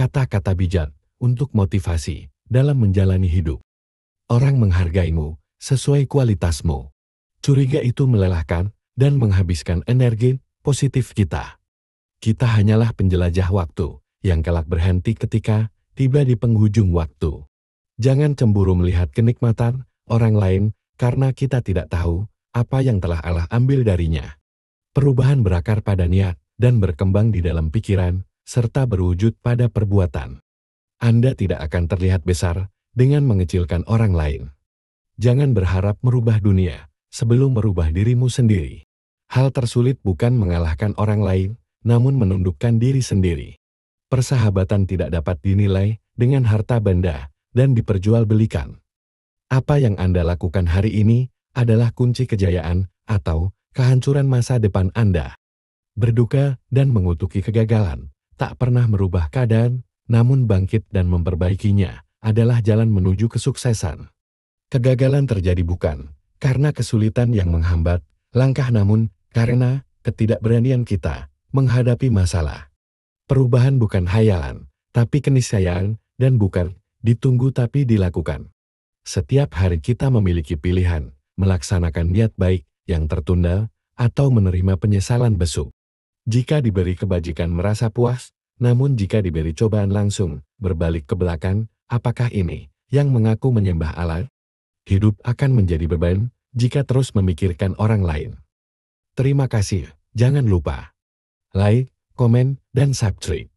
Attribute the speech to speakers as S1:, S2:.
S1: kata-kata bijak untuk motivasi dalam menjalani hidup. Orang menghargaimu sesuai kualitasmu. Curiga itu melelahkan dan menghabiskan energi positif kita. Kita hanyalah penjelajah waktu yang kelak berhenti ketika tiba di penghujung waktu. Jangan cemburu melihat kenikmatan orang lain karena kita tidak tahu apa yang telah Allah ambil darinya. Perubahan berakar pada niat dan berkembang di dalam pikiran serta berwujud pada perbuatan. Anda tidak akan terlihat besar dengan mengecilkan orang lain. Jangan berharap merubah dunia sebelum merubah dirimu sendiri. Hal tersulit bukan mengalahkan orang lain, namun menundukkan diri sendiri. Persahabatan tidak dapat dinilai dengan harta benda dan diperjualbelikan. Apa yang Anda lakukan hari ini adalah kunci kejayaan atau kehancuran masa depan Anda. Berduka dan mengutuki kegagalan tak pernah merubah keadaan, namun bangkit dan memperbaikinya adalah jalan menuju kesuksesan. Kegagalan terjadi bukan karena kesulitan yang menghambat langkah namun karena ketidakberanian kita menghadapi masalah. Perubahan bukan hayalan, tapi keniscayaan dan bukan ditunggu tapi dilakukan. Setiap hari kita memiliki pilihan, melaksanakan niat baik yang tertunda atau menerima penyesalan besok. Jika diberi kebajikan merasa puas, namun jika diberi cobaan langsung, berbalik ke belakang, apakah ini yang mengaku menyembah Allah? Hidup akan menjadi beban jika terus memikirkan orang lain. Terima kasih, jangan lupa like, komen, dan subscribe.